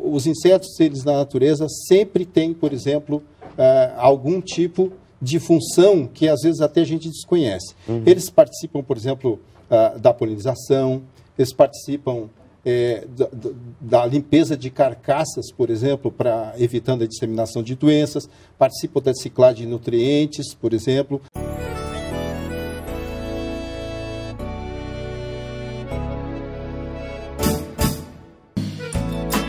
Os insetos, eles na natureza, sempre têm, por exemplo, eh, algum tipo de função que às vezes até a gente desconhece. Uhum. Eles participam, por exemplo, ah, da polinização, eles participam é, da, da, limpeza de carcaças, por exemplo, para evitando a disseminação de doenças, participam da ciclagem de nutrientes, por exemplo.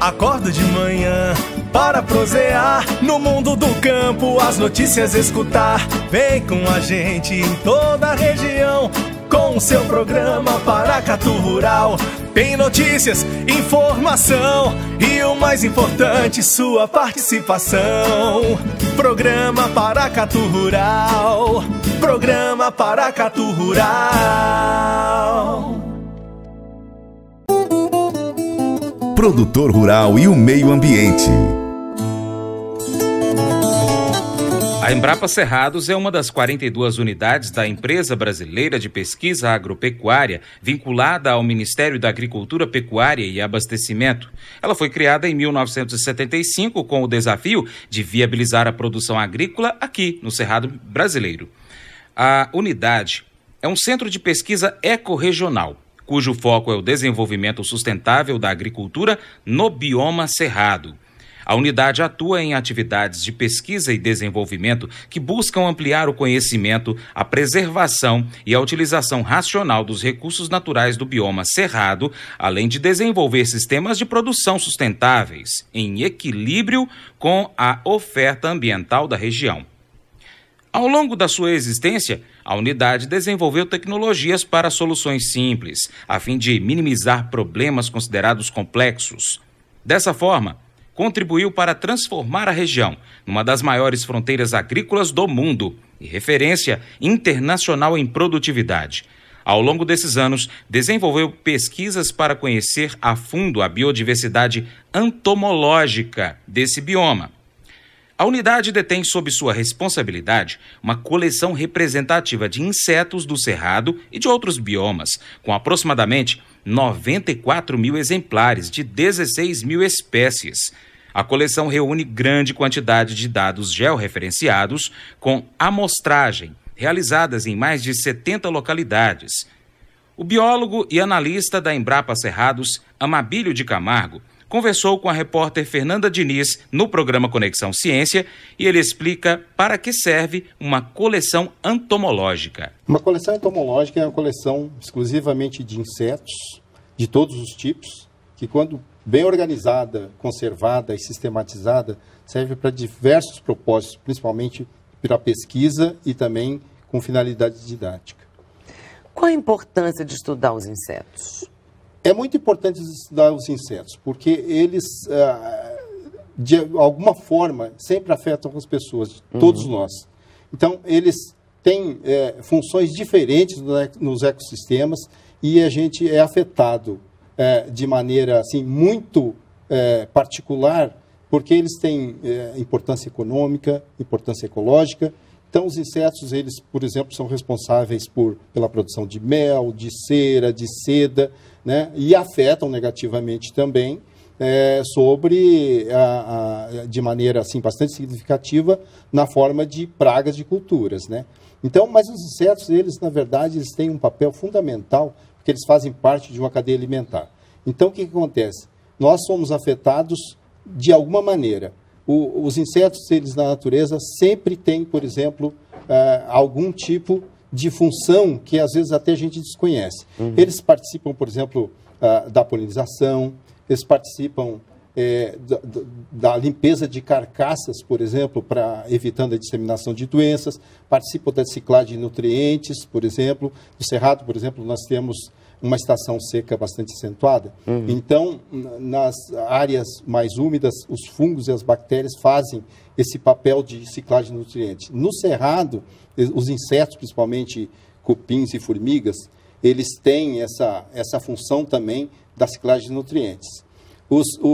Acordo de manhã para prosear no mundo do campo, as notícias escutar. Vem com a gente em toda a região com o seu programa Paracatu Rural. Tem notícias, informação e o mais importante, sua participação. Programa Paracatu Rural. Programa Paracatu Rural. produtor rural e o meio ambiente. A Embrapa Cerrados é uma das 42 unidades da empresa brasileira de pesquisa agropecuária vinculada ao Ministério da Agricultura, Pecuária e Abastecimento. Ela foi criada em 1975 com o desafio de viabilizar a produção agrícola aqui no Cerrado brasileiro. A unidade é um centro de pesquisa ecorregional cujo foco é o desenvolvimento sustentável da agricultura no bioma cerrado. A unidade atua em atividades de pesquisa e desenvolvimento que buscam ampliar o conhecimento, a preservação e a utilização racional dos recursos naturais do bioma cerrado, além de desenvolver sistemas de produção sustentáveis, em equilíbrio com a oferta ambiental da região. Ao longo da sua existência, a unidade desenvolveu tecnologias para soluções simples, a fim de minimizar problemas considerados complexos. Dessa forma, contribuiu para transformar a região numa das maiores fronteiras agrícolas do mundo e referência internacional em produtividade. Ao longo desses anos, desenvolveu pesquisas para conhecer a fundo a biodiversidade entomológica desse bioma a unidade detém sob sua responsabilidade uma coleção representativa de insetos do cerrado e de outros biomas, com aproximadamente 94 mil exemplares de 16 mil espécies. A coleção reúne grande quantidade de dados georreferenciados com amostragem, realizadas em mais de 70 localidades. O biólogo e analista da Embrapa Cerrados, Amabílio de Camargo, conversou com a repórter Fernanda Diniz no programa Conexão Ciência e ele explica para que serve uma coleção entomológica. Uma coleção entomológica é uma coleção exclusivamente de insetos de todos os tipos, que quando bem organizada, conservada e sistematizada, serve para diversos propósitos, principalmente para pesquisa e também com finalidade didática. Qual a importância de estudar os insetos? É muito importante estudar os insetos, porque eles, ah, de alguma forma, sempre afetam as pessoas, uhum. todos uhum. nós. Então, eles têm é, funções diferentes nos ecossistemas e a gente é afetado é, de maneira assim, muito é, particular, porque eles têm importância econômica, importância ecológica, então, os insetos, eles, por exemplo, são responsáveis por, pela produção de mel, de cera, de seda, né? e afetam negativamente também é, sobre, a, a, de maneira assim, bastante significativa, na forma de pragas de culturas. Né? Então, mas os insetos, eles, na verdade, eles têm um papel fundamental, porque eles fazem parte de uma cadeia alimentar. Então, o que, que acontece? Nós somos afetados de alguma maneira o, os insetos, eles na natureza, sempre têm, por exemplo, uh, algum tipo de função que às vezes até a gente desconhece. Uhum. Eles participam, por exemplo, uh, da polinização, eles participam é, da, da, limpeza de carcaças, por exemplo, para evitando a disseminação de doenças, participa da ciclagem de nutrientes, por exemplo. No Cerrado, por exemplo, nós temos uma estação seca bastante acentuada. Uhum. Então, nas áreas mais úmidas, os fungos e as bactérias fazem esse papel de ciclagem de nutrientes. No Cerrado, os insetos, principalmente cupins e formigas, eles têm essa, essa função também da ciclagem de nutrientes. Os, o,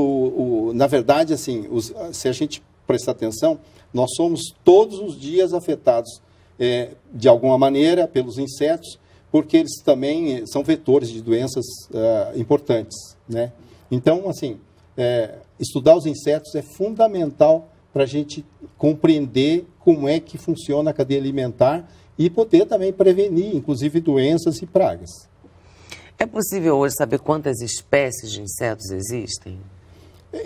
o, na verdade, assim, os, se a gente prestar atenção, nós somos todos os dias afetados é, de alguma maneira pelos insetos, porque eles também eh, são vetores de doenças uh, importantes, né? Então, assim, é, estudar os insetos é fundamental para a gente compreender como é que funciona a cadeia alimentar e poder também prevenir, inclusive, doenças e pragas. É possível hoje saber quantas espécies de insetos existem?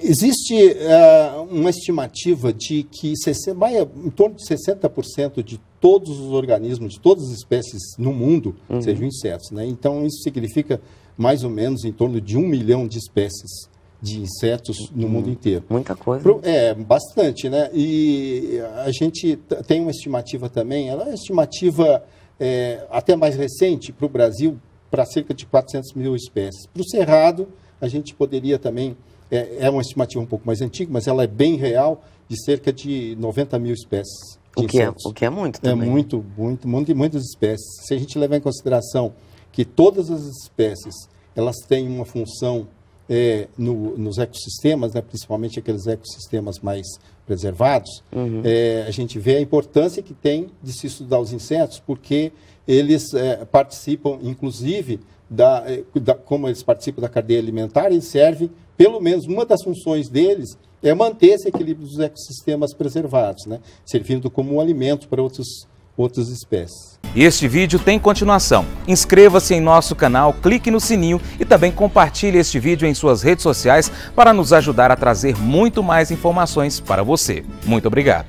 Existe uh, uma estimativa de que vai em torno de 60% de todos os organismos, de todas as espécies no mundo, uhum. sejam insetos. Né? Então, isso significa mais ou menos em torno de um milhão de espécies de insetos no mundo uhum. inteiro. Muita coisa. É, bastante, né? E a gente tem uma estimativa também, ela é uma estimativa é, até mais recente para o Brasil, para cerca de 400 mil espécies. Para o cerrado, a gente poderia também, é, é uma estimativa um pouco mais antiga, mas ela é bem real, de cerca de 90 mil espécies. O que, é, o que é muito também. É muito, muito, muito, muitas espécies. Se a gente levar em consideração que todas as espécies, elas têm uma função é, no, nos ecossistemas, né, principalmente aqueles ecossistemas mais preservados, uhum. é, a gente vê a importância que tem de se estudar os insetos, porque eles é, participam, inclusive, da, é, da, como eles participam da cadeia alimentar, e servem, pelo menos uma das funções deles é manter esse equilíbrio dos ecossistemas preservados, né, servindo como um alimento para outros, outras espécies. E este vídeo tem continuação. Inscreva-se em nosso canal, clique no sininho e também compartilhe este vídeo em suas redes sociais para nos ajudar a trazer muito mais informações para você. Muito obrigado.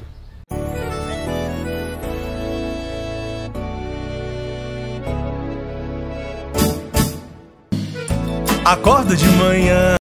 Acorda de manhã